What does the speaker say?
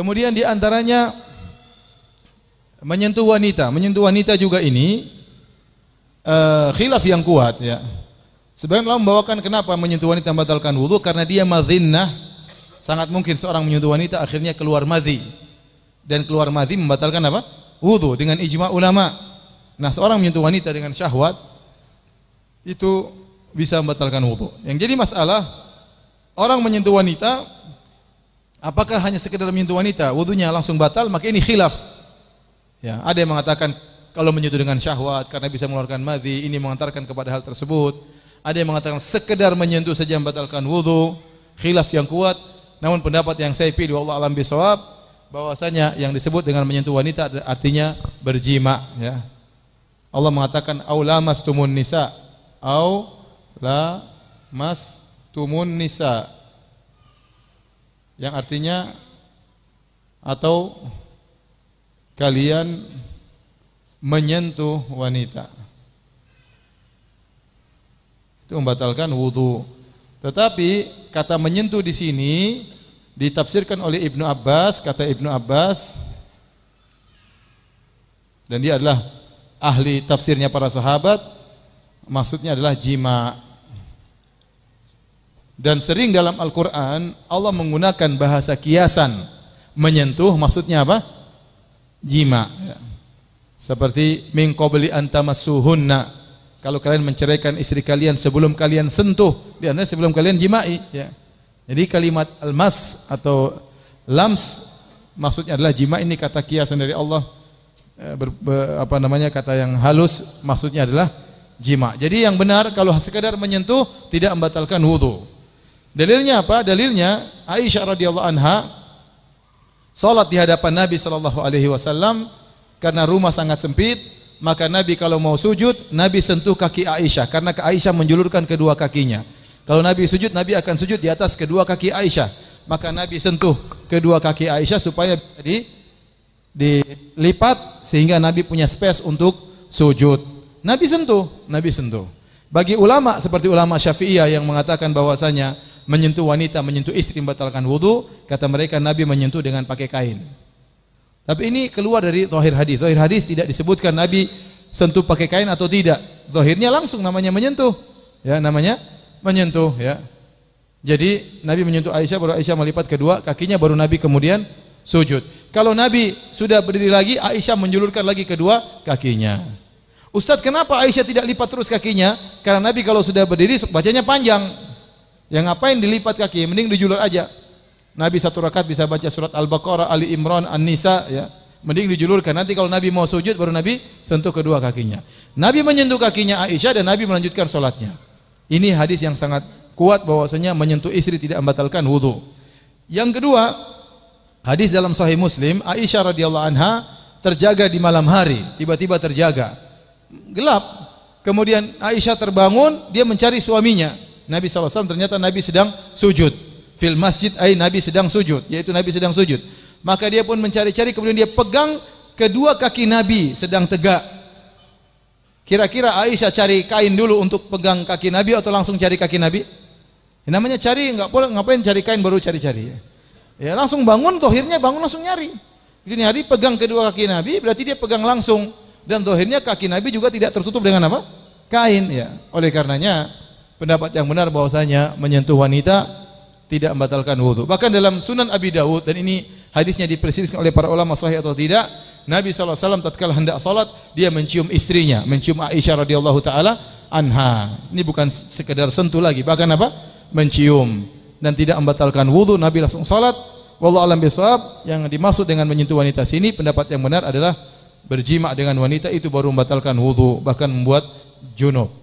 Kemudian di antaranya menyentuh wanita. Menyentuh wanita juga ini uh, khilaf yang kuat ya. Sebenarnya Allah membawakan kenapa menyentuh wanita membatalkan wudhu karena dia mazinnah Sangat mungkin seorang menyentuh wanita akhirnya keluar mazi Dan keluar mazi membatalkan apa? Wudhu dengan ijma ulama. Nah, seorang menyentuh wanita dengan syahwat itu bisa membatalkan wudhu. Yang jadi masalah orang menyentuh wanita Apakah hanya sekedar menyentuh wanita, wudunya langsung batal? Maka ini khilaf. Ya, ada yang mengatakan kalau menyentuh dengan syahwat karena bisa mengeluarkan madhi, ini mengantarkan kepada hal tersebut. Ada yang mengatakan sekedar menyentuh saja membatalkan wudu. Khilaf yang kuat. Namun pendapat yang saya pilih Allah alam bisawab bahwasanya yang disebut dengan menyentuh wanita artinya berjima ya. Allah mengatakan aulamas tumun nisa au mas tumun nisa yang artinya atau kalian menyentuh wanita. Itu membatalkan wudu. Tetapi kata menyentuh di sini ditafsirkan oleh Ibnu Abbas, kata Ibnu Abbas dan dia adalah ahli tafsirnya para sahabat, maksudnya adalah jima. Dan sering dalam Al-Quran Allah menggunakan bahasa kiasan menyentuh maksudnya apa? Jima. Ya. Seperti mingkobli antama suhunna. Kalau kalian menceraikan istri kalian sebelum kalian sentuh, di sebelum kalian jima'i, ya. Jadi kalimat almas atau lams maksudnya adalah jima ini kata kiasan dari Allah eh, ber, ber, apa namanya kata yang halus maksudnya adalah jima. Jadi yang benar kalau sekadar menyentuh tidak membatalkan wudhu. Dalilnya apa? Dalilnya Aisyah radhiyallahu anha salat di hadapan Nabi sallallahu alaihi wasallam karena rumah sangat sempit, maka Nabi kalau mau sujud, Nabi sentuh kaki Aisyah karena ke Aisyah menjulurkan kedua kakinya. Kalau Nabi sujud, Nabi akan sujud di atas kedua kaki Aisyah. Maka Nabi sentuh kedua kaki Aisyah supaya bisa di, dilipat sehingga Nabi punya space untuk sujud. Nabi sentuh, Nabi sentuh. Bagi ulama seperti ulama Syafi'iyah yang mengatakan bahwasanya menyentuh wanita, menyentuh istri membatalkan wudhu, kata mereka Nabi menyentuh dengan pakai kain. Tapi ini keluar dari zahir hadis. Zahir hadis tidak disebutkan Nabi sentuh pakai kain atau tidak. Zahirnya langsung namanya menyentuh. Ya, namanya menyentuh ya. Jadi Nabi menyentuh Aisyah baru Aisyah melipat kedua kakinya baru Nabi kemudian sujud. Kalau Nabi sudah berdiri lagi Aisyah menjulurkan lagi kedua kakinya. Ustadz kenapa Aisyah tidak lipat terus kakinya? Karena Nabi kalau sudah berdiri bacanya panjang. Yang ngapain dilipat kaki? Mending dijulur aja. Nabi satu rakaat bisa baca surat Al-Baqarah, Ali Imran, An-Nisa ya. Mending dijulurkan. Nanti kalau Nabi mau sujud baru Nabi sentuh kedua kakinya. Nabi menyentuh kakinya Aisyah dan Nabi melanjutkan salatnya. Ini hadis yang sangat kuat bahwasanya menyentuh istri tidak membatalkan wudu. Yang kedua, hadis dalam Sahih Muslim, Aisyah radhiyallahu anha terjaga di malam hari, tiba-tiba terjaga. Gelap. Kemudian Aisyah terbangun, dia mencari suaminya. Nabi SAW ternyata Nabi sedang sujud. Fil masjid ay Nabi sedang sujud, yaitu Nabi sedang sujud. Maka dia pun mencari-cari kemudian dia pegang kedua kaki Nabi sedang tegak. Kira-kira Aisyah cari kain dulu untuk pegang kaki Nabi atau langsung cari kaki Nabi? ya, namanya cari nggak boleh ngapain cari kain baru cari-cari ya. langsung bangun tohirnya bangun langsung nyari. Jadi nyari pegang kedua kaki Nabi berarti dia pegang langsung dan tohirnya kaki Nabi juga tidak tertutup dengan apa? Kain ya. Oleh karenanya pendapat yang benar bahwasanya menyentuh wanita tidak membatalkan wudu. Bahkan dalam Sunan Abi Dawud dan ini hadisnya dipersilisikan oleh para ulama sahih atau tidak, Nabi SAW tatkala hendak salat dia mencium istrinya, mencium Aisyah radhiyallahu taala anha. Ini bukan sekedar sentuh lagi, bahkan apa? mencium dan tidak membatalkan wudu Nabi langsung salat. Wallahu alam bisawab yang dimaksud dengan menyentuh wanita sini pendapat yang benar adalah berjima dengan wanita itu baru membatalkan wudu bahkan membuat junub.